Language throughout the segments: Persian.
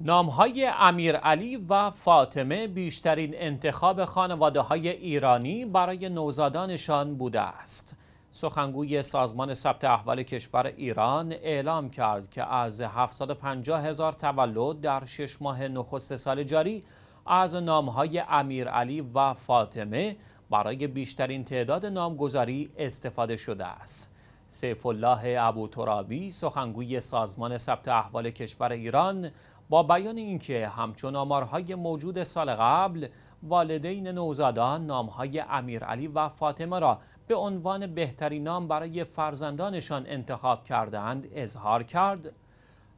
نامهای های امیر علی و فاطمه بیشترین انتخاب خانواده های ایرانی برای نوزادانشان بوده است. سخنگوی سازمان ثبت احوال کشور ایران اعلام کرد که از 750 هزار تولد در شش ماه نخست سال جاری از نامهای امیر علی و فاطمه برای بیشترین تعداد نامگذاری استفاده شده است. سیف الله ابو ترابی سخنگوی سازمان ثبت احوال کشور ایران با بیان اینکه همچون آمارهای موجود سال قبل والدین نوزادان نامهای امیرعلی و فاطمه را به عنوان بهترین نام برای فرزندانشان انتخاب کردند اظهار کرد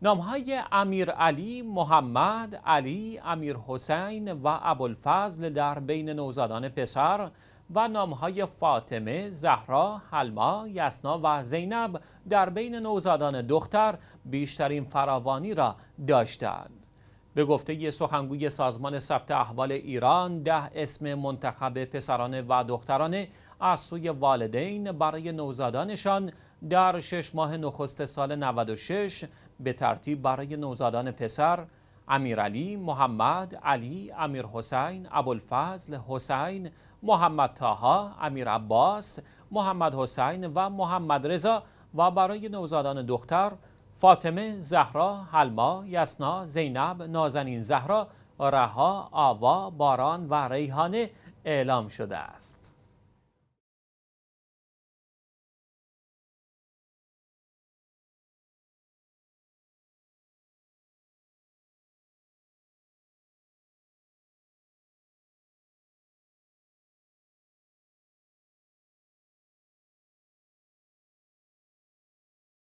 نامهای امیرعلی، محمد، علی، امیر حسین و ابوالفضل در بین نوزادان پسر و نامهای فاطمه، زهرا، حلما، یسنا و زینب در بین نوزادان دختر بیشترین فراوانی را داشتند. به گفته سخنگوی سازمان ثبت احوال ایران ده اسم منتخب پسران و دختران از سوی والدین برای نوزادانشان در شش ماه نخست سال 96 به ترتیب برای نوزادان پسر امیر علی، محمد، علی، امیر حسین، عبولفزل، حسین، محمد علی امیر حسین ابوالفضل حسین محمد تاها امیر عباس محمد حسین و محمد رضا و برای نوزادان دختر فاطمه زهرا حلما یسنا زینب نازنین زهرا رها آوا باران و ریحانه اعلام شده است